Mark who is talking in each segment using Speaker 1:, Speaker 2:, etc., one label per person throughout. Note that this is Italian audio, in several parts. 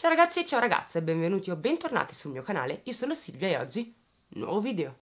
Speaker 1: Ciao ragazzi e ciao ragazze, benvenuti o bentornati sul mio canale, io sono Silvia e oggi nuovo video.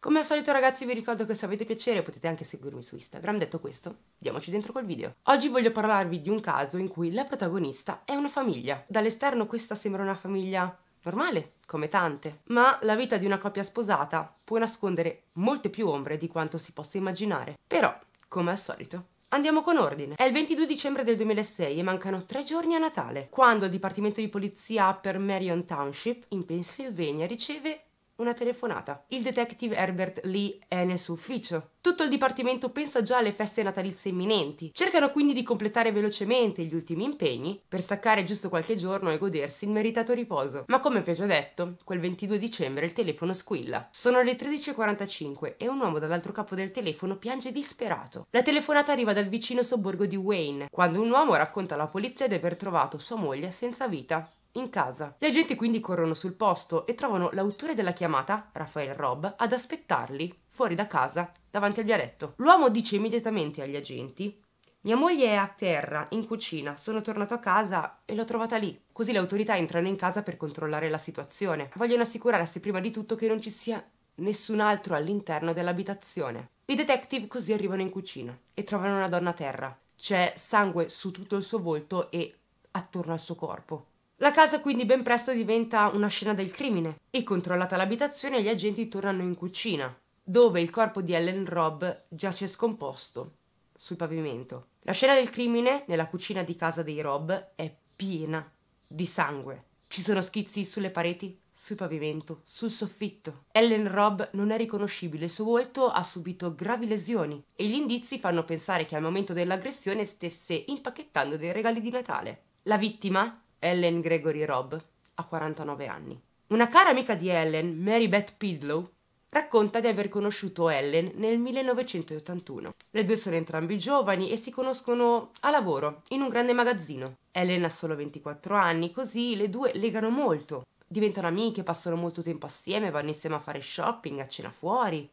Speaker 1: Come al solito ragazzi vi ricordo che se avete piacere potete anche seguirmi su Instagram, detto questo, diamoci dentro col video. Oggi voglio parlarvi di un caso in cui la protagonista è una famiglia. Dall'esterno questa sembra una famiglia normale, come tante, ma la vita di una coppia sposata può nascondere molte più ombre di quanto si possa immaginare. Però, come al solito, Andiamo con ordine. È il 22 dicembre del 2006 e mancano tre giorni a Natale, quando il Dipartimento di Polizia per Marion Township, in Pennsylvania, riceve una telefonata. Il detective Herbert Lee è nel suo ufficio. Tutto il dipartimento pensa già alle feste natalizie imminenti. Cercano quindi di completare velocemente gli ultimi impegni per staccare giusto qualche giorno e godersi il meritato riposo. Ma come vi ho già detto, quel 22 dicembre il telefono squilla. Sono le 13.45 e un uomo dall'altro capo del telefono piange disperato. La telefonata arriva dal vicino sobborgo di Wayne, quando un uomo racconta alla polizia di aver trovato sua moglie senza vita in casa. Gli agenti quindi corrono sul posto e trovano l'autore della chiamata, Rafael Robb, ad aspettarli fuori da casa davanti al vialetto. L'uomo dice immediatamente agli agenti mia moglie è a terra, in cucina, sono tornato a casa e l'ho trovata lì. Così le autorità entrano in casa per controllare la situazione. Vogliono assicurarsi prima di tutto che non ci sia nessun altro all'interno dell'abitazione. I detective così arrivano in cucina e trovano una donna a terra. C'è sangue su tutto il suo volto e attorno al suo corpo. La casa quindi ben presto diventa una scena del crimine e controllata l'abitazione gli agenti tornano in cucina, dove il corpo di Ellen Robb giace scomposto sul pavimento. La scena del crimine nella cucina di casa dei Robb è piena di sangue. Ci sono schizzi sulle pareti, sul pavimento, sul soffitto. Ellen Robb non è riconoscibile, il suo volto ha subito gravi lesioni e gli indizi fanno pensare che al momento dell'aggressione stesse impacchettando dei regali di Natale. La vittima, Ellen Gregory Robb, a 49 anni. Una cara amica di Ellen, Mary Beth Pidlow, racconta di aver conosciuto Ellen nel 1981. Le due sono entrambi giovani e si conoscono a lavoro in un grande magazzino. Ellen ha solo 24 anni, così le due legano molto. Diventano amiche, passano molto tempo assieme, vanno insieme a fare shopping, a cena fuori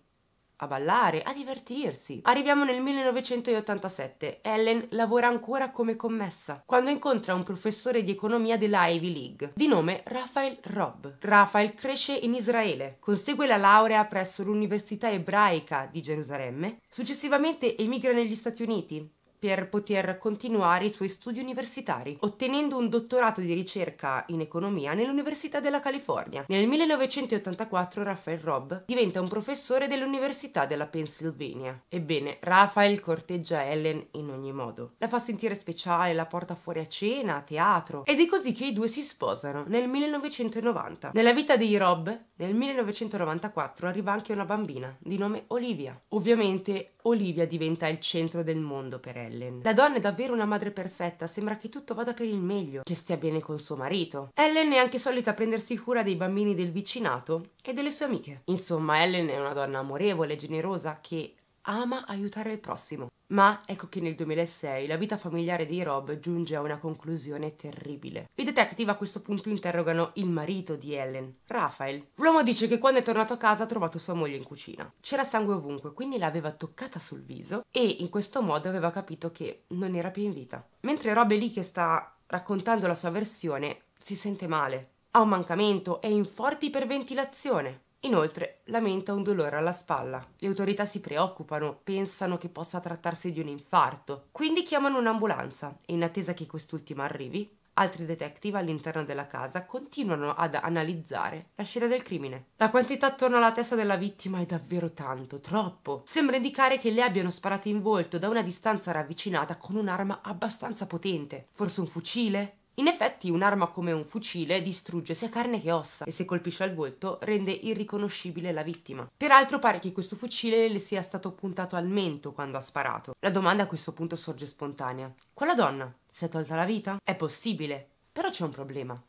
Speaker 1: a ballare, a divertirsi. Arriviamo nel 1987. Ellen lavora ancora come commessa quando incontra un professore di economia della Ivy League di nome Raphael Robb. Raphael cresce in Israele, consegue la laurea presso l'Università Ebraica di Gerusalemme, successivamente emigra negli Stati Uniti per poter continuare i suoi studi universitari, ottenendo un dottorato di ricerca in economia nell'Università della California. Nel 1984 Raphael Robb diventa un professore dell'Università della Pennsylvania. Ebbene, Raphael corteggia Ellen in ogni modo. La fa sentire speciale, la porta fuori a cena, a teatro. Ed è così che i due si sposano nel 1990. Nella vita di Robb, nel 1994 arriva anche una bambina di nome Olivia. Ovviamente Olivia diventa il centro del mondo per Ellen Ellen. La donna è davvero una madre perfetta, sembra che tutto vada per il meglio, che stia bene con suo marito. Ellen è anche solita prendersi cura dei bambini del vicinato e delle sue amiche. Insomma, Ellen è una donna amorevole, e generosa, che ama aiutare il prossimo. Ma ecco che nel 2006 la vita familiare di Rob giunge a una conclusione terribile. I detective a questo punto interrogano il marito di Ellen, Raphael. L'uomo dice che quando è tornato a casa ha trovato sua moglie in cucina. C'era sangue ovunque, quindi l'aveva toccata sul viso e in questo modo aveva capito che non era più in vita. Mentre Rob è lì che sta raccontando la sua versione, si sente male. Ha un mancamento, è in forti forte iperventilazione. Inoltre lamenta un dolore alla spalla. Le autorità si preoccupano, pensano che possa trattarsi di un infarto, quindi chiamano un'ambulanza e in attesa che quest'ultima arrivi, altri detective all'interno della casa continuano ad analizzare la scena del crimine. La quantità attorno alla testa della vittima è davvero tanto, troppo. Sembra indicare che le abbiano sparato in volto da una distanza ravvicinata con un'arma abbastanza potente, forse un fucile, in effetti un'arma come un fucile distrugge sia carne che ossa e se colpisce al volto rende irriconoscibile la vittima. Peraltro pare che questo fucile le sia stato puntato al mento quando ha sparato. La domanda a questo punto sorge spontanea. Quella donna si è tolta la vita? È possibile, però c'è un problema.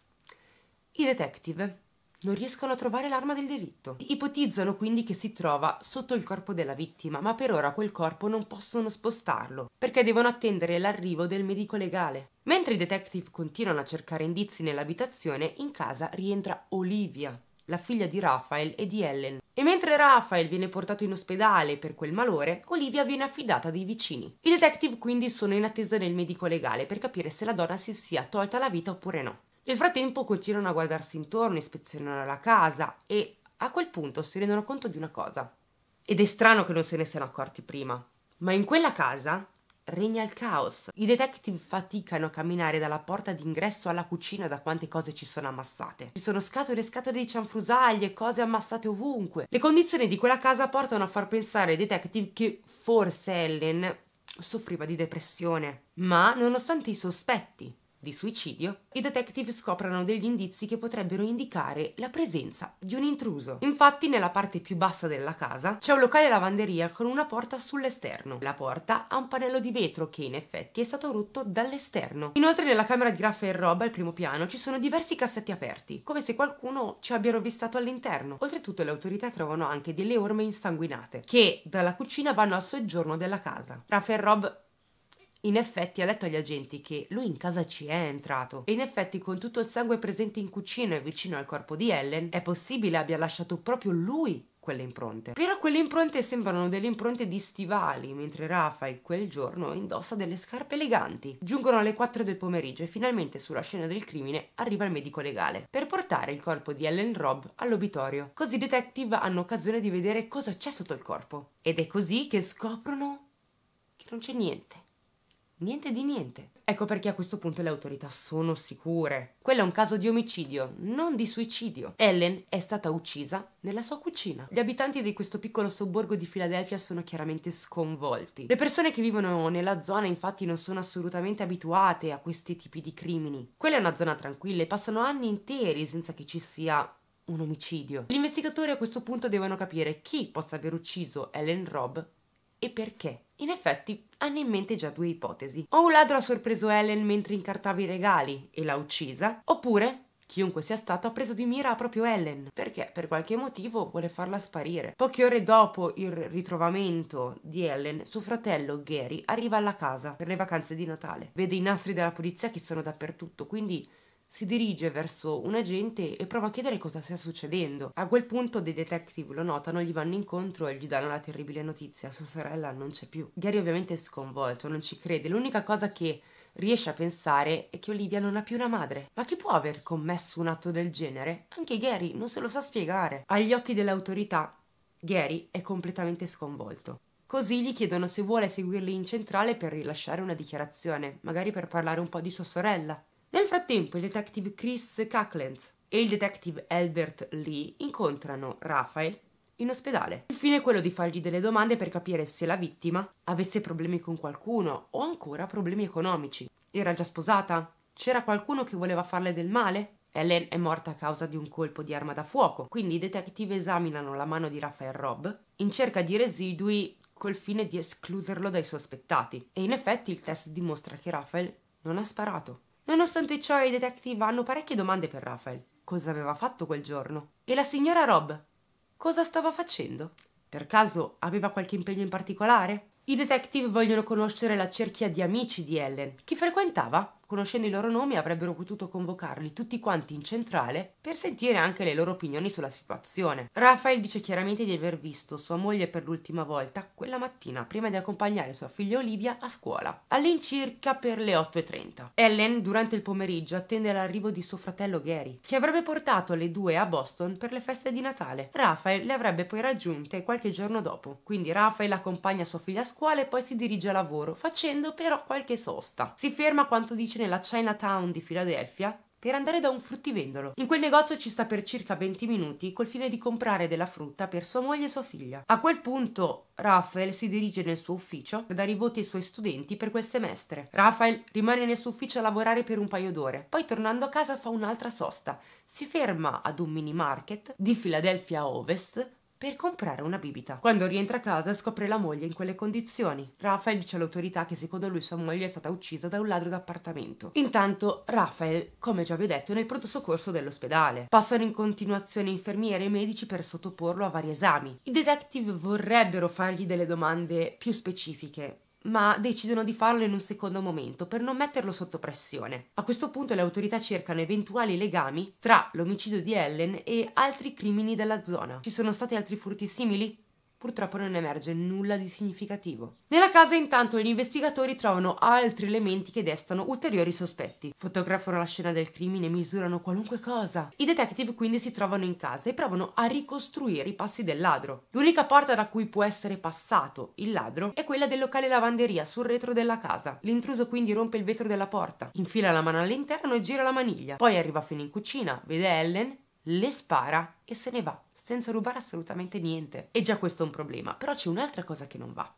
Speaker 1: I detective non riescono a trovare l'arma del delitto. Ipotizzano quindi che si trova sotto il corpo della vittima, ma per ora quel corpo non possono spostarlo, perché devono attendere l'arrivo del medico legale. Mentre i detective continuano a cercare indizi nell'abitazione, in casa rientra Olivia, la figlia di Raphael e di Ellen. E mentre Raphael viene portato in ospedale per quel malore, Olivia viene affidata dei vicini. I detective quindi sono in attesa del medico legale per capire se la donna si sia tolta la vita oppure no. Nel frattempo continuano a guardarsi intorno, ispezionano la casa e a quel punto si rendono conto di una cosa. Ed è strano che non se ne siano accorti prima, ma in quella casa regna il caos. I detective faticano a camminare dalla porta d'ingresso alla cucina da quante cose ci sono ammassate. Ci sono scatole e scatole di cianfrusaglie, cose ammassate ovunque. Le condizioni di quella casa portano a far pensare ai detective che forse Ellen soffriva di depressione. Ma nonostante i sospetti di suicidio, i detective scoprono degli indizi che potrebbero indicare la presenza di un intruso. Infatti, nella parte più bassa della casa c'è un locale lavanderia con una porta sull'esterno. La porta ha un pannello di vetro che in effetti è stato rotto dall'esterno. Inoltre, nella camera di Raffaele Rob al primo piano ci sono diversi cassetti aperti, come se qualcuno ci abbia rovistato all'interno. Oltretutto, le autorità trovano anche delle orme insanguinate che dalla cucina vanno al soggiorno della casa. Raffaele Rob in effetti ha detto agli agenti che lui in casa ci è entrato e in effetti con tutto il sangue presente in cucina e vicino al corpo di Ellen è possibile abbia lasciato proprio lui quelle impronte. Però quelle impronte sembrano delle impronte di stivali, mentre Rafael quel giorno indossa delle scarpe eleganti. Giungono alle 4 del pomeriggio e finalmente sulla scena del crimine arriva il medico legale per portare il corpo di Ellen Robb all'obitorio. Così i detective hanno occasione di vedere cosa c'è sotto il corpo. Ed è così che scoprono che non c'è niente. Niente di niente. Ecco perché a questo punto le autorità sono sicure. Quello è un caso di omicidio, non di suicidio. Ellen è stata uccisa nella sua cucina. Gli abitanti di questo piccolo sobborgo di Filadelfia sono chiaramente sconvolti. Le persone che vivono nella zona infatti non sono assolutamente abituate a questi tipi di crimini. Quella è una zona tranquilla e passano anni interi senza che ci sia un omicidio. Gli investigatori a questo punto devono capire chi possa aver ucciso Ellen Robb e perché. In effetti hanno in mente già due ipotesi. O un ladro ha sorpreso Ellen mentre incartava i regali e l'ha uccisa, oppure Chiunque sia stato ha preso di mira proprio Ellen, perché per qualche motivo vuole farla sparire. Poche ore dopo il ritrovamento di Ellen, suo fratello Gary arriva alla casa per le vacanze di Natale. Vede i nastri della polizia che sono dappertutto, quindi si dirige verso un agente e prova a chiedere cosa stia succedendo. A quel punto dei detective lo notano, gli vanno incontro e gli danno la terribile notizia, sua sorella non c'è più. Gary ovviamente è sconvolto, non ci crede, l'unica cosa che riesce a pensare è che Olivia non ha più una madre. Ma chi può aver commesso un atto del genere? Anche Gary non se lo sa spiegare. Agli occhi delle autorità, Gary è completamente sconvolto. Così gli chiedono se vuole seguirli in centrale per rilasciare una dichiarazione, magari per parlare un po' di sua sorella. Nel frattempo il detective Chris Cacklands e il detective Albert Lee incontrano Rafael in ospedale. Il fine è quello di fargli delle domande per capire se la vittima avesse problemi con qualcuno o ancora problemi economici. Era già sposata? C'era qualcuno che voleva farle del male? Ellen è morta a causa di un colpo di arma da fuoco, quindi i detective esaminano la mano di Rafael Rob in cerca di residui col fine di escluderlo dai sospettati. E in effetti il test dimostra che Rafael non ha sparato. Nonostante ciò, i detective hanno parecchie domande per Rafael. Cosa aveva fatto quel giorno? E la signora Rob? Cosa stava facendo? Per caso aveva qualche impegno in particolare? I detective vogliono conoscere la cerchia di amici di Ellen. Chi frequentava? conoscendo i loro nomi avrebbero potuto convocarli tutti quanti in centrale per sentire anche le loro opinioni sulla situazione. Rafael dice chiaramente di aver visto sua moglie per l'ultima volta quella mattina prima di accompagnare sua figlia Olivia a scuola, all'incirca per le 8.30. Ellen durante il pomeriggio attende l'arrivo di suo fratello Gary, che avrebbe portato le due a Boston per le feste di Natale. Rafael le avrebbe poi raggiunte qualche giorno dopo, quindi Rafael accompagna sua figlia a scuola e poi si dirige a lavoro, facendo però qualche sosta. Si ferma quanto dice nella Chinatown di Filadelfia per andare da un fruttivendolo. In quel negozio ci sta per circa 20 minuti col fine di comprare della frutta per sua moglie e sua figlia. A quel punto Raphael si dirige nel suo ufficio per dare i voti ai suoi studenti per quel semestre. Raphael rimane nel suo ufficio a lavorare per un paio d'ore, poi tornando a casa fa un'altra sosta. Si ferma ad un mini market di Filadelfia Ovest per comprare una bibita. Quando rientra a casa scopre la moglie in quelle condizioni. Rafael dice all'autorità che secondo lui sua moglie è stata uccisa da un ladro d'appartamento. Intanto Rafael, come già vi ho detto, è nel pronto soccorso dell'ospedale. Passano in continuazione infermiere e medici per sottoporlo a vari esami. I detective vorrebbero fargli delle domande più specifiche, ma decidono di farlo in un secondo momento per non metterlo sotto pressione. A questo punto le autorità cercano eventuali legami tra l'omicidio di Ellen e altri crimini della zona. Ci sono stati altri furti simili? purtroppo non emerge nulla di significativo. Nella casa intanto gli investigatori trovano altri elementi che destano ulteriori sospetti. Fotografano la scena del crimine, misurano qualunque cosa. I detective quindi si trovano in casa e provano a ricostruire i passi del ladro. L'unica porta da cui può essere passato il ladro è quella del locale lavanderia sul retro della casa. L'intruso quindi rompe il vetro della porta, infila la mano all'interno e gira la maniglia. Poi arriva fino in cucina, vede Ellen, le spara e se ne va senza rubare assolutamente niente. E già questo è un problema, però c'è un'altra cosa che non va.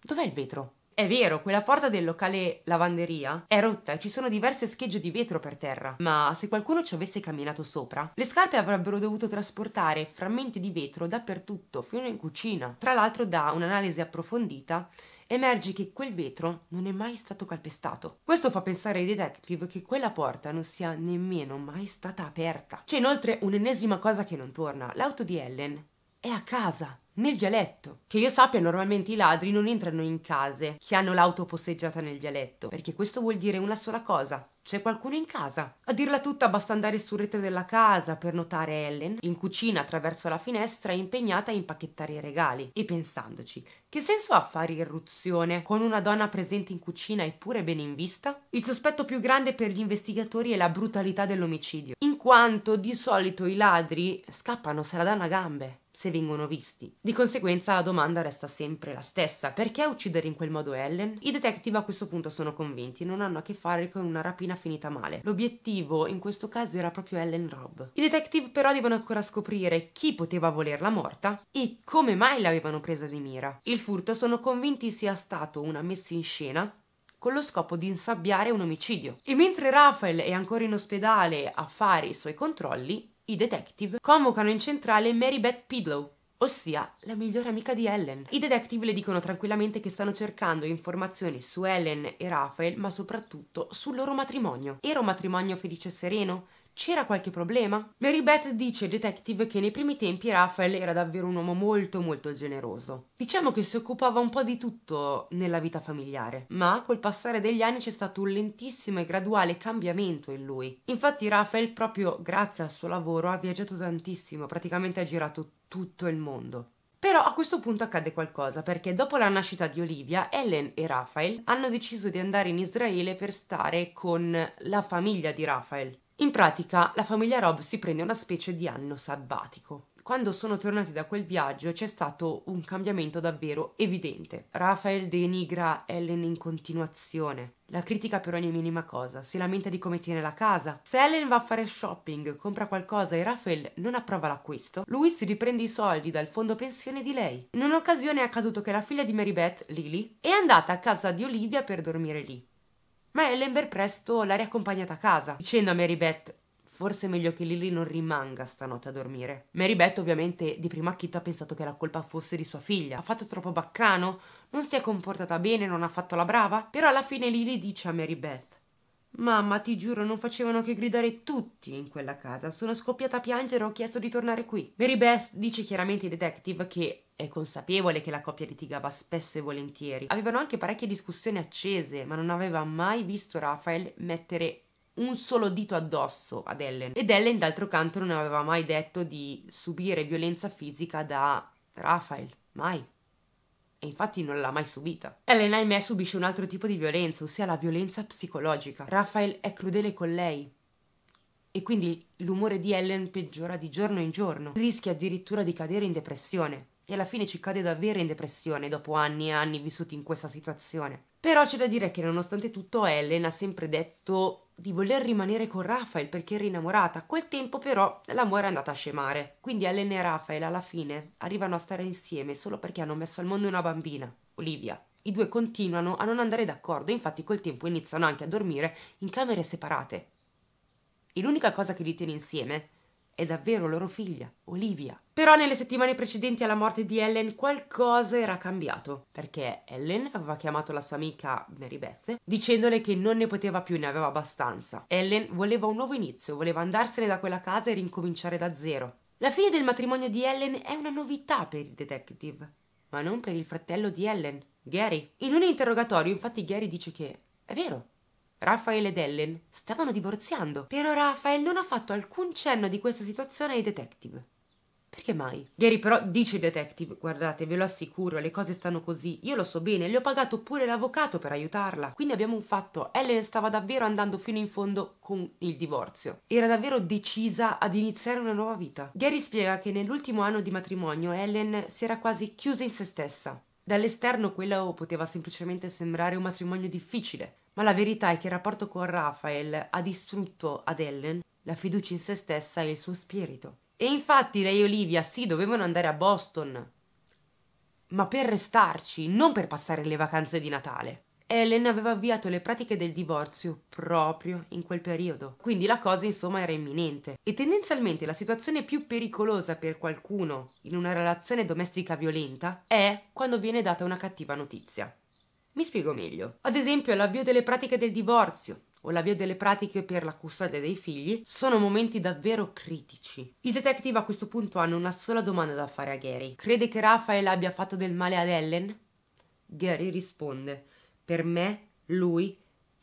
Speaker 1: Dov'è il vetro? È vero, quella porta del locale lavanderia è rotta e ci sono diverse schegge di vetro per terra, ma se qualcuno ci avesse camminato sopra, le scarpe avrebbero dovuto trasportare frammenti di vetro dappertutto, fino in cucina. Tra l'altro da un'analisi approfondita emerge che quel vetro non è mai stato calpestato. Questo fa pensare ai detective che quella porta non sia nemmeno mai stata aperta. C'è inoltre un'ennesima cosa che non torna. L'auto di Ellen è a casa nel vialetto. Che io sappia, normalmente i ladri non entrano in case che hanno l'auto posteggiata nel vialetto, perché questo vuol dire una sola cosa. C'è qualcuno in casa. A dirla tutta basta andare sul retro della casa per notare Ellen in cucina attraverso la finestra impegnata a impacchettare i regali. E pensandoci, che senso ha fare irruzione con una donna presente in cucina eppure ben in vista? Il sospetto più grande per gli investigatori è la brutalità dell'omicidio, in quanto di solito i ladri scappano se la danno a gambe se vengono visti. Di conseguenza la domanda resta sempre la stessa, perché uccidere in quel modo Ellen? I detective a questo punto sono convinti, non hanno a che fare con una rapina finita male. L'obiettivo in questo caso era proprio Ellen Robb. I detective però devono ancora scoprire chi poteva volerla morta e come mai l'avevano presa di mira. Il furto sono convinti sia stato una messa in scena con lo scopo di insabbiare un omicidio. E mentre Rafael è ancora in ospedale a fare i suoi controlli, i detective convocano in centrale Mary Beth Pidlow, ossia la migliore amica di Ellen. I detective le dicono tranquillamente che stanno cercando informazioni su Ellen e Rafael, ma soprattutto sul loro matrimonio. Era un matrimonio felice e sereno? C'era qualche problema? Mary Beth dice ai detective che nei primi tempi Raphael era davvero un uomo molto molto generoso. Diciamo che si occupava un po' di tutto nella vita familiare, ma col passare degli anni c'è stato un lentissimo e graduale cambiamento in lui. Infatti Raphael proprio grazie al suo lavoro ha viaggiato tantissimo, praticamente ha girato tutto il mondo. Però a questo punto accade qualcosa perché dopo la nascita di Olivia, Ellen e Raphael hanno deciso di andare in Israele per stare con la famiglia di Raphael. In pratica, la famiglia Rob si prende una specie di anno sabbatico. Quando sono tornati da quel viaggio c'è stato un cambiamento davvero evidente. Rafael denigra Ellen in continuazione, la critica per ogni minima cosa, si lamenta di come tiene la casa. Se Ellen va a fare shopping, compra qualcosa e Rafael non approva l'acquisto, lui si riprende i soldi dal fondo pensione di lei. In un'occasione è accaduto che la figlia di Mary Beth, Lily, è andata a casa di Olivia per dormire lì ma Ellen ben presto l'ha riaccompagnata a casa, dicendo a Mary Beth Forse è meglio che Lily non rimanga stanotte a dormire. Mary Beth ovviamente di prima acchito ha pensato che la colpa fosse di sua figlia. Ha fatto troppo baccano? Non si è comportata bene? Non ha fatto la brava? Però alla fine Lily dice a Mary Beth Mamma, ti giuro, non facevano che gridare tutti in quella casa. Sono scoppiata a piangere e ho chiesto di tornare qui. Mary Beth dice chiaramente ai detective che è consapevole che la coppia litigava spesso e volentieri. Avevano anche parecchie discussioni accese, ma non aveva mai visto Raphael mettere un solo dito addosso ad Ellen. Ed Ellen, d'altro canto, non aveva mai detto di subire violenza fisica da Raphael. Mai e infatti non l'ha mai subita. Ellen ahimè subisce un altro tipo di violenza, ossia la violenza psicologica. Raphael è crudele con lei e quindi l'umore di Ellen peggiora di giorno in giorno, rischia addirittura di cadere in depressione. E alla fine ci cade davvero in depressione dopo anni e anni vissuti in questa situazione. Però c'è da dire che nonostante tutto Ellen ha sempre detto di voler rimanere con Rafael perché era innamorata. Col tempo però l'amore è andato a scemare. Quindi Ellen e Rafael alla fine arrivano a stare insieme solo perché hanno messo al mondo una bambina, Olivia. I due continuano a non andare d'accordo, infatti col tempo iniziano anche a dormire in camere separate. E l'unica cosa che li tiene insieme è davvero loro figlia, Olivia. Però nelle settimane precedenti alla morte di Ellen qualcosa era cambiato, perché Ellen aveva chiamato la sua amica Mary Beth dicendole che non ne poteva più, ne aveva abbastanza. Ellen voleva un nuovo inizio, voleva andarsene da quella casa e rincominciare da zero. La fine del matrimonio di Ellen è una novità per il detective, ma non per il fratello di Ellen, Gary. In un interrogatorio infatti Gary dice che è vero, Raphael ed Ellen stavano divorziando, però Raphael non ha fatto alcun cenno di questa situazione ai detective. Perché mai? Gary però dice ai detective, guardate, ve lo assicuro, le cose stanno così, io lo so bene, le ho pagato pure l'avvocato per aiutarla. Quindi abbiamo un fatto, Ellen stava davvero andando fino in fondo con il divorzio. Era davvero decisa ad iniziare una nuova vita. Gary spiega che nell'ultimo anno di matrimonio Ellen si era quasi chiusa in se stessa. Dall'esterno quello poteva semplicemente sembrare un matrimonio difficile, ma la verità è che il rapporto con Raphael ha distrutto ad Ellen la fiducia in se stessa e il suo spirito. E infatti lei e Olivia sì dovevano andare a Boston, ma per restarci, non per passare le vacanze di Natale. Ellen aveva avviato le pratiche del divorzio proprio in quel periodo, quindi la cosa insomma era imminente. E tendenzialmente la situazione più pericolosa per qualcuno in una relazione domestica violenta è quando viene data una cattiva notizia. Mi spiego meglio. Ad esempio, l'avvio delle pratiche del divorzio, o l'avvio delle pratiche per la custodia dei figli sono momenti davvero critici. I detective a questo punto hanno una sola domanda da fare a Gary. Crede che Raphael abbia fatto del male ad Ellen? Gary risponde: Per me, lui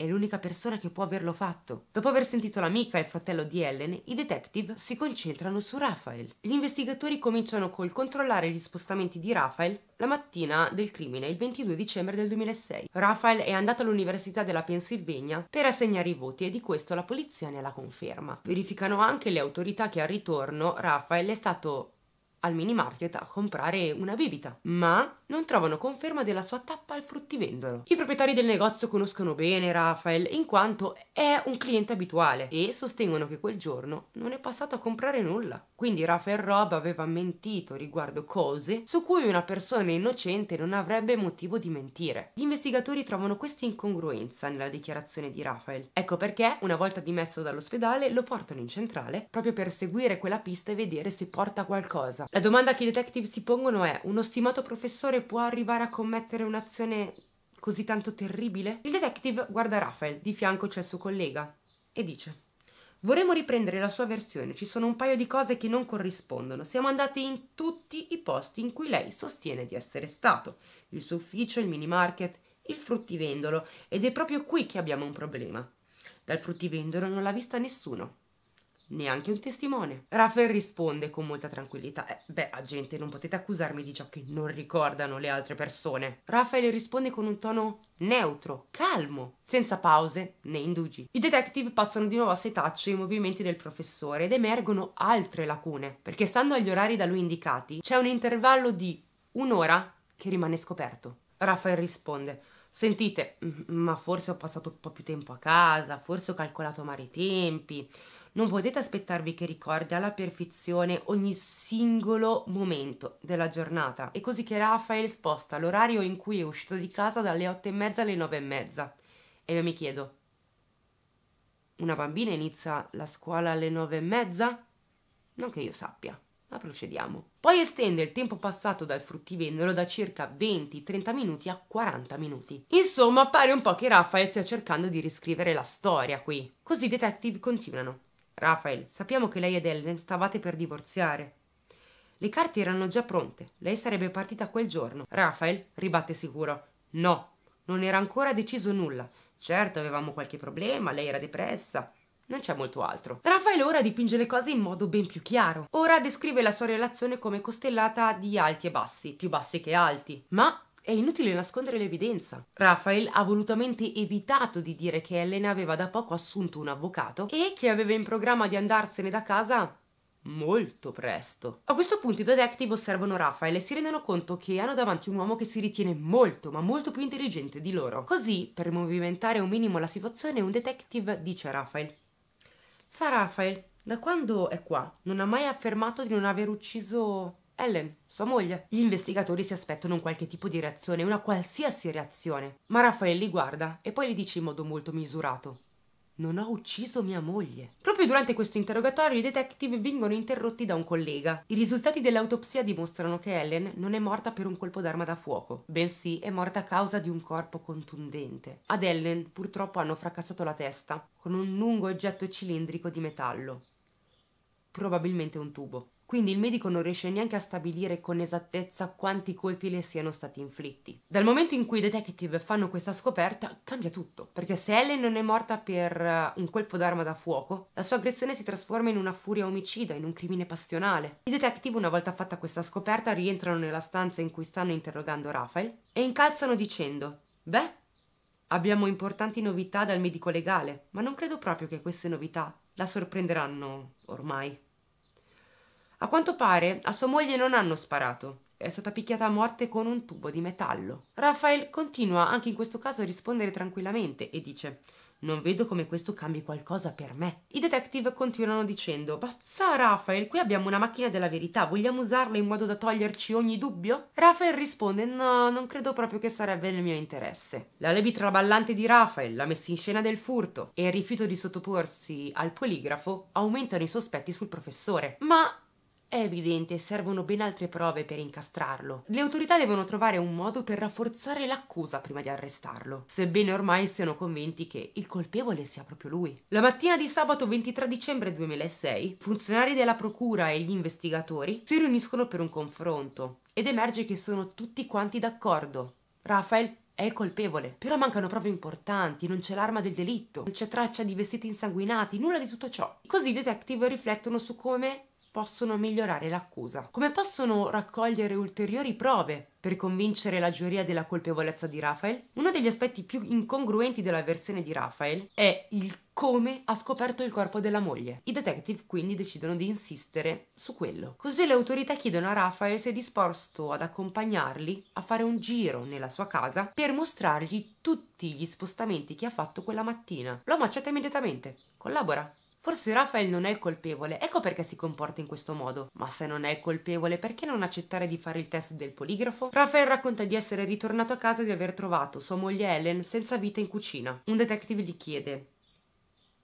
Speaker 1: è l'unica persona che può averlo fatto. Dopo aver sentito l'amica e il fratello di Ellen, i detective si concentrano su Raphael. Gli investigatori cominciano col controllare gli spostamenti di Raphael la mattina del crimine, il 22 dicembre del 2006. Raphael è andato all'Università della Pennsylvania per assegnare i voti e di questo la polizia ne ha la conferma. Verificano anche le autorità che al ritorno Raphael è stato al mini market a comprare una bibita, ma non trovano conferma della sua tappa al fruttivendolo. I proprietari del negozio conoscono bene Rafael in quanto è un cliente abituale e sostengono che quel giorno non è passato a comprare nulla. Quindi Rafael Rob aveva mentito riguardo cose su cui una persona innocente non avrebbe motivo di mentire. Gli investigatori trovano questa incongruenza nella dichiarazione di Rafael. Ecco perché, una volta dimesso dall'ospedale, lo portano in centrale proprio per seguire quella pista e vedere se porta qualcosa la domanda che i detective si pongono è: uno stimato professore può arrivare a commettere un'azione così tanto terribile? Il detective guarda Raphael, di fianco c'è il suo collega, e dice: Vorremmo riprendere la sua versione, ci sono un paio di cose che non corrispondono. Siamo andati in tutti i posti in cui lei sostiene di essere stato: il suo ufficio, il mini market, il fruttivendolo, ed è proprio qui che abbiamo un problema. Dal fruttivendolo non l'ha vista nessuno neanche un testimone. Rafael risponde con molta tranquillità: eh, Beh, agente, non potete accusarmi di ciò che non ricordano le altre persone. Rafael risponde con un tono neutro, calmo, senza pause né indugi. I detective passano di nuovo a setaccio i movimenti del professore ed emergono altre lacune, perché stando agli orari da lui indicati c'è un intervallo di un'ora che rimane scoperto. Rafael risponde: Sentite, ma forse ho passato un po' più tempo a casa, forse ho calcolato male i tempi non potete aspettarvi che ricordi alla perfezione ogni singolo momento della giornata. È così che Rafael sposta l'orario in cui è uscito di casa dalle 8 e mezza alle 9 e mezza. E io mi chiedo, una bambina inizia la scuola alle 9 e mezza? Non che io sappia, ma procediamo. Poi estende il tempo passato dal fruttivendolo da circa 20-30 minuti a 40 minuti. Insomma, pare un po' che Raffaele stia cercando di riscrivere la storia qui. Così i detective continuano. Rafael, sappiamo che lei ed Ellen stavate per divorziare. Le carte erano già pronte, lei sarebbe partita quel giorno. Rafael ribatte sicuro. No, non era ancora deciso nulla. Certo, avevamo qualche problema, lei era depressa. Non c'è molto altro. Rafael ora dipinge le cose in modo ben più chiaro. Ora descrive la sua relazione come costellata di alti e bassi, più bassi che alti. Ma è inutile nascondere l'evidenza. Raphael ha volutamente evitato di dire che Elena aveva da poco assunto un avvocato e che aveva in programma di andarsene da casa molto presto. A questo punto i detective osservano Raphael e si rendono conto che hanno davanti un uomo che si ritiene molto, ma molto più intelligente di loro. Così, per movimentare un minimo la situazione, un detective dice a Raphael: Sa Raphael, da quando è qua, non ha mai affermato di non aver ucciso Ellen sua moglie. Gli investigatori si aspettano un qualche tipo di reazione, una qualsiasi reazione. Ma Raffaele li guarda e poi gli dice in modo molto misurato: non ho ucciso mia moglie. Proprio durante questo interrogatorio i detective vengono interrotti da un collega. I risultati dell'autopsia dimostrano che Ellen non è morta per un colpo d'arma da fuoco, bensì è morta a causa di un corpo contundente. Ad Ellen purtroppo hanno fracassato la testa con un lungo oggetto cilindrico di metallo, probabilmente un tubo quindi il medico non riesce neanche a stabilire con esattezza quanti colpi le siano stati inflitti. Dal momento in cui i detective fanno questa scoperta, cambia tutto, perché se Ellen non è morta per eh, un colpo d'arma da fuoco, la sua aggressione si trasforma in una furia omicida, in un crimine passionale. I detective, una volta fatta questa scoperta, rientrano nella stanza in cui stanno interrogando Rafael e incalzano dicendo: Beh, abbiamo importanti novità dal medico legale, ma non credo proprio che queste novità la sorprenderanno ormai. A quanto pare a sua moglie non hanno sparato. È stata picchiata a morte con un tubo di metallo. Rafael continua anche in questo caso a rispondere tranquillamente e dice non vedo come questo cambi qualcosa per me. I detective continuano dicendo: Bazzà, Rafael, qui abbiamo una macchina della verità, vogliamo usarla in modo da toglierci ogni dubbio? Rafael risponde: No, non credo proprio che sarebbe nel mio interesse. La L'alibi traballante di Rafael, la messa in scena del furto e il rifiuto di sottoporsi al poligrafo aumentano i sospetti sul professore. Ma è evidente, servono ben altre prove per incastrarlo. Le autorità devono trovare un modo per rafforzare l'accusa prima di arrestarlo, sebbene ormai siano convinti che il colpevole sia proprio lui. La mattina di sabato 23 dicembre 2006, funzionari della procura e gli investigatori si riuniscono per un confronto ed emerge che sono tutti quanti d'accordo. Rafael è colpevole, però mancano prove importanti, non c'è l'arma del delitto, non c'è traccia di vestiti insanguinati, nulla di tutto ciò. Così i detective riflettono su come possono migliorare l'accusa? Come possono raccogliere ulteriori prove per convincere la giuria della colpevolezza di Rafael? Uno degli aspetti più incongruenti della versione di Rafael è il come ha scoperto il corpo della moglie. I detective quindi decidono di insistere su quello. Così le autorità chiedono a Rafael se è disposto ad accompagnarli a fare un giro nella sua casa per mostrargli tutti gli spostamenti che ha fatto quella mattina. L'uomo accetta immediatamente. Collabora. Forse Rafael non è colpevole, ecco perché si comporta in questo modo. Ma se non è colpevole, perché non accettare di fare il test del poligrafo? Rafael racconta di essere ritornato a casa e di aver trovato sua moglie Helen senza vita in cucina. Un detective gli chiede: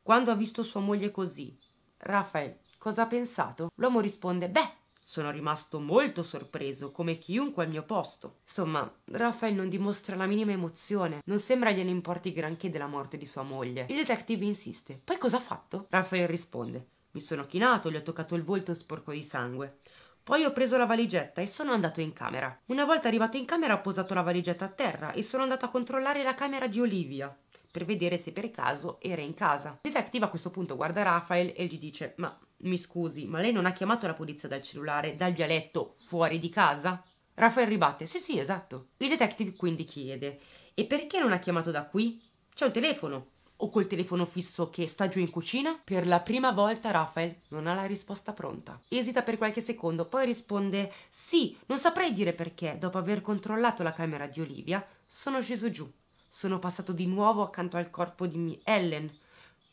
Speaker 1: Quando ha visto sua moglie così, Rafael, cosa ha pensato? L'uomo risponde: Beh, sono rimasto molto sorpreso, come chiunque al mio posto. Insomma, Raphael non dimostra la minima emozione, non sembra gliene importi granché della morte di sua moglie. Il detective insiste. Poi cosa ha fatto? Raphael risponde. Mi sono chinato, gli ho toccato il volto sporco di sangue. Poi ho preso la valigetta e sono andato in camera. Una volta arrivato in camera ho posato la valigetta a terra e sono andato a controllare la camera di Olivia per vedere se per caso era in casa. Il detective a questo punto guarda Raphael e gli dice: Ma mi scusi, ma lei non ha chiamato la polizia dal cellulare, dal vialetto, fuori di casa? Raffaele ribatte: Sì, sì, esatto. Il detective quindi chiede: E perché non ha chiamato da qui? C'è un telefono. O col telefono fisso che sta giù in cucina? Per la prima volta Rafael non ha la risposta pronta. Esita per qualche secondo, poi risponde: Sì, non saprei dire perché, dopo aver controllato la camera di Olivia, sono sceso giù. Sono passato di nuovo accanto al corpo di Ellen.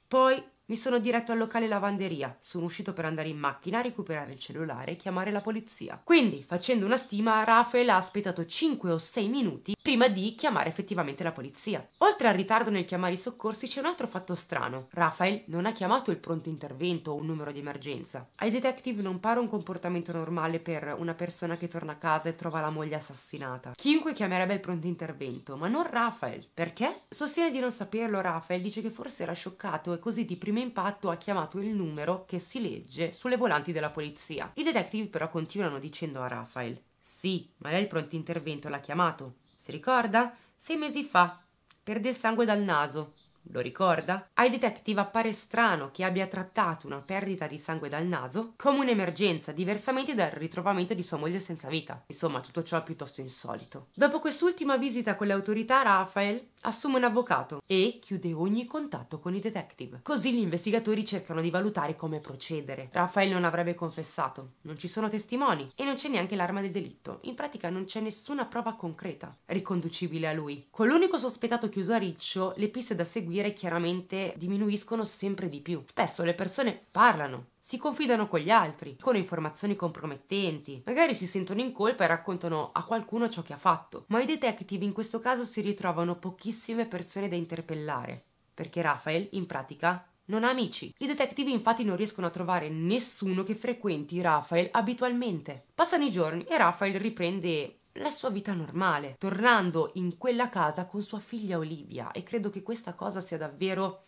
Speaker 1: Poi mi sono diretto al locale lavanderia, sono uscito per andare in macchina, recuperare il cellulare e chiamare la polizia. Quindi, facendo una stima, Rafael ha aspettato 5 o 6 minuti prima di chiamare effettivamente la polizia. Oltre al ritardo nel chiamare i soccorsi c'è un altro fatto strano. Rafael non ha chiamato il pronto intervento o un numero di emergenza. Ai detective non pare un comportamento normale per una persona che torna a casa e trova la moglie assassinata. Chiunque chiamerebbe il pronto intervento, ma non Rafael. Perché? Sostiene di non saperlo Rafael, dice che forse era scioccato e così di primo impatto ha chiamato il numero che si legge sulle volanti della polizia. I detective però continuano dicendo a Rafael sì, ma lei il pronto intervento l'ha chiamato. Si ricorda? Sei mesi fa. Perde il sangue dal naso lo ricorda? Ai detective appare strano che abbia trattato una perdita di sangue dal naso come un'emergenza, diversamente dal ritrovamento di sua moglie senza vita. Insomma, tutto ciò è piuttosto insolito. Dopo quest'ultima visita con le autorità, Rafael assume un avvocato e chiude ogni contatto con i detective. Così gli investigatori cercano di valutare come procedere. Rafael non avrebbe confessato, non ci sono testimoni e non c'è neanche l'arma del delitto. In pratica non c'è nessuna prova concreta riconducibile a lui. Con l'unico sospettato chiuso a riccio, le piste da seguire dire chiaramente diminuiscono sempre di più. Spesso le persone parlano, si confidano con gli altri, con informazioni compromettenti, magari si sentono in colpa e raccontano a qualcuno ciò che ha fatto, ma i detective in questo caso si ritrovano pochissime persone da interpellare, perché Rafael in pratica non ha amici. I detective infatti non riescono a trovare nessuno che frequenti Rafael abitualmente. Passano i giorni e Rafael riprende la sua vita normale, tornando in quella casa con sua figlia Olivia e credo che questa cosa sia davvero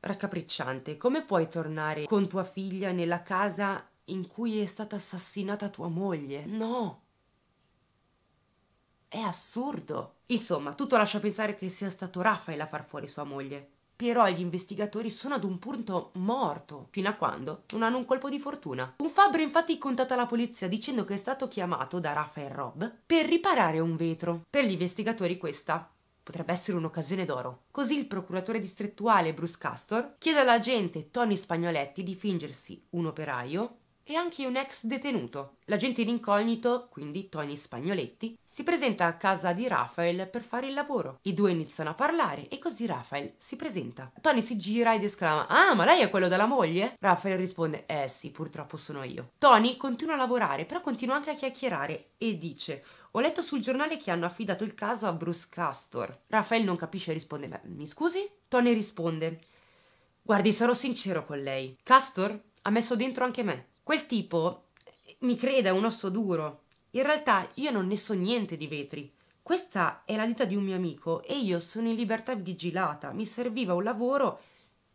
Speaker 1: raccapricciante. Come puoi tornare con tua figlia nella casa in cui è stata assassinata tua moglie? No. È assurdo. Insomma, tutto lascia pensare che sia stato Raffaele a far fuori sua moglie. Però gli investigatori sono ad un punto morto, fino a quando non hanno un colpo di fortuna. Un fabbro infatti contatta la polizia dicendo che è stato chiamato da Rafa e Rob per riparare un vetro. Per gli investigatori questa potrebbe essere un'occasione d'oro. Così il procuratore distrettuale Bruce Castor chiede all'agente Tony Spagnoletti di fingersi un operaio e anche un ex detenuto. L'agente in incognito, quindi Tony Spagnoletti, si presenta a casa di Rafael per fare il lavoro. I due iniziano a parlare e così Rafael si presenta. Tony si gira ed esclama: Ah, ma lei è quello della moglie? Rafael risponde: Eh sì, purtroppo sono io. Tony continua a lavorare, però continua anche a chiacchierare e dice: ho letto sul giornale che hanno affidato il caso a Bruce Castor. Raphael non capisce e risponde: Beh, mi scusi? Tony risponde: Guardi, sarò sincero con lei. Castor ha messo dentro anche me. Quel tipo eh, mi crede, è un osso duro. In realtà io non ne so niente di vetri. Questa è la ditta di un mio amico e io sono in libertà vigilata, mi serviva un lavoro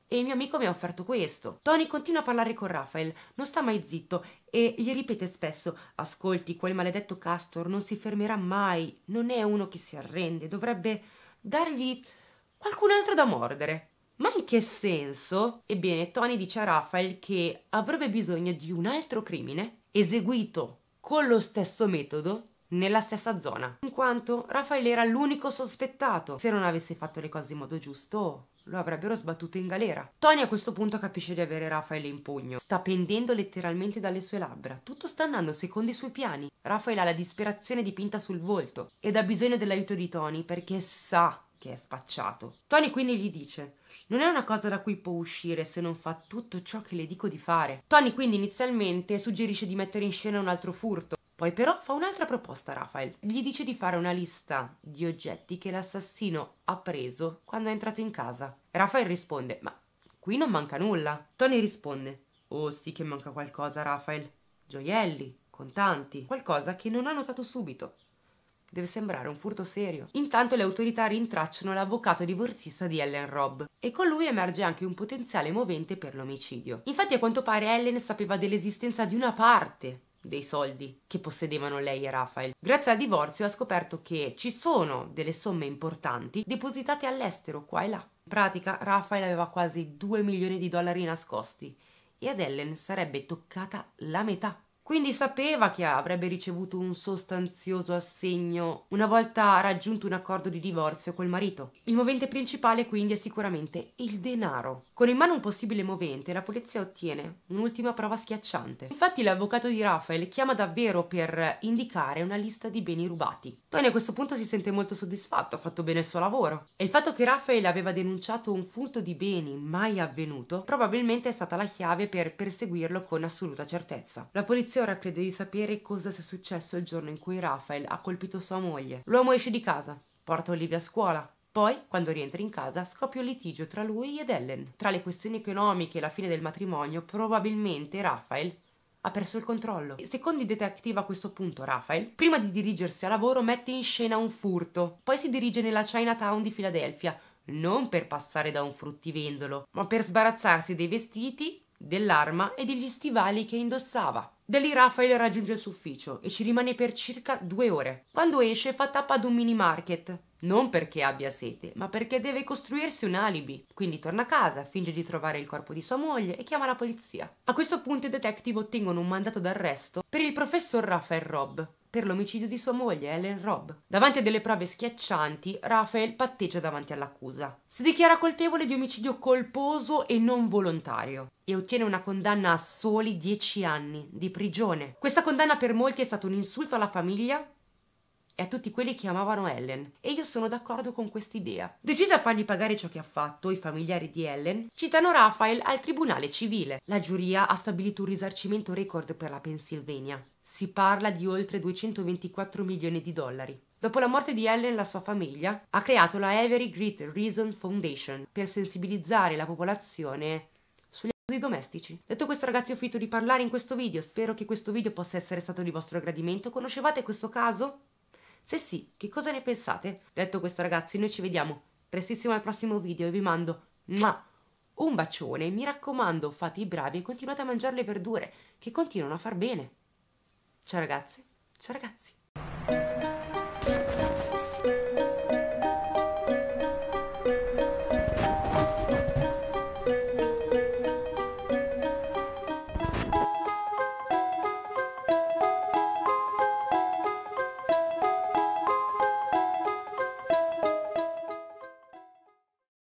Speaker 1: e il mio amico mi ha offerto questo. Tony continua a parlare con Rafael, non sta mai zitto e gli ripete spesso: Ascolti, quel maledetto Castor non si fermerà mai, non è uno che si arrende, dovrebbe dargli qualcun altro da mordere. Ma in che senso? Ebbene, Tony dice a Rafael che avrebbe bisogno di un altro crimine eseguito con lo stesso metodo nella stessa zona, in quanto Rafael era l'unico sospettato. Se non avesse fatto le cose in modo giusto, lo avrebbero sbattuto in galera. Tony a questo punto capisce di avere Rafael in pugno. Sta pendendo letteralmente dalle sue labbra. Tutto sta andando secondo i suoi piani. Rafael ha la disperazione dipinta sul volto ed ha bisogno dell'aiuto di Tony perché sa che è spacciato. Tony quindi gli dice non è una cosa da cui può uscire se non fa tutto ciò che le dico di fare. Tony quindi inizialmente suggerisce di mettere in scena un altro furto. Poi però fa un'altra proposta a Rafael. Gli dice di fare una lista di oggetti che l'assassino ha preso quando è entrato in casa. Rafael risponde: Ma qui non manca nulla. Tony risponde: Oh sì che manca qualcosa, Rafael. Gioielli, contanti, qualcosa che non ha notato subito. Deve sembrare un furto serio. Intanto le autorità rintracciano l'avvocato divorzista di Ellen Robb e con lui emerge anche un potenziale movente per l'omicidio. Infatti a quanto pare Ellen sapeva dell'esistenza di una parte dei soldi che possedevano lei e Rafael. Grazie al divorzio ha scoperto che ci sono delle somme importanti depositate all'estero qua e là. In pratica Rafael aveva quasi 2 milioni di dollari nascosti e ad Ellen sarebbe toccata la metà. Quindi sapeva che avrebbe ricevuto un sostanzioso assegno una volta raggiunto un accordo di divorzio col marito. Il movente principale quindi è sicuramente il denaro. Con in mano un possibile movente, la polizia ottiene un'ultima prova schiacciante. Infatti l'avvocato di Rafael chiama davvero per indicare una lista di beni rubati. Tony a questo punto si sente molto soddisfatto, ha fatto bene il suo lavoro. E il fatto che Rafael aveva denunciato un furto di beni mai avvenuto probabilmente è stata la chiave per perseguirlo con assoluta certezza. La polizia ora crede di sapere cosa sia successo il giorno in cui Rafael ha colpito sua moglie. L'uomo esce di casa, porta Olivia a scuola, poi, quando rientra in casa, scoppia un litigio tra lui ed Ellen. Tra le questioni economiche e la fine del matrimonio, probabilmente Raphael ha perso il controllo. Secondo i detective a questo punto Raphael, prima di dirigersi al lavoro mette in scena un furto, poi si dirige nella Chinatown di Filadelfia, non per passare da un fruttivendolo, ma per sbarazzarsi dei vestiti, dell'arma e degli stivali che indossava. Da lì Raphael raggiunge il suo ufficio e ci rimane per circa due ore. Quando esce fa tappa ad un mini market, non perché abbia sete, ma perché deve costruirsi un alibi. Quindi torna a casa, finge di trovare il corpo di sua moglie e chiama la polizia. A questo punto i detective ottengono un mandato d'arresto per il professor Raphael Robb per l'omicidio di sua moglie Ellen Robb. Davanti a delle prove schiaccianti, Raphael patteggia davanti all'accusa. Si dichiara colpevole di omicidio colposo e non volontario e ottiene una condanna a soli 10 anni di prigione. Questa condanna per molti è stata un insulto alla famiglia e a tutti quelli che amavano Ellen, e io sono d'accordo con quest'idea. Decisa a fargli pagare ciò che ha fatto, i familiari di Ellen citano Raphael al tribunale civile. La giuria ha stabilito un risarcimento record per la Pennsylvania. Si parla di oltre 224 milioni di dollari. Dopo la morte di Ellen, la sua famiglia ha creato la Every Great Reason Foundation per sensibilizzare la popolazione sugli abusi domestici. Detto questo ragazzi ho finito di parlare in questo video, spero che questo video possa essere stato di vostro gradimento. Conoscevate questo caso? Se sì, che cosa ne pensate? Detto questo ragazzi, noi ci vediamo prestissimo al prossimo video e vi mando un bacione. Mi raccomando, fate i bravi e continuate a mangiare le verdure che continuano a far bene. Ciao ragazzi, ciao ragazzi.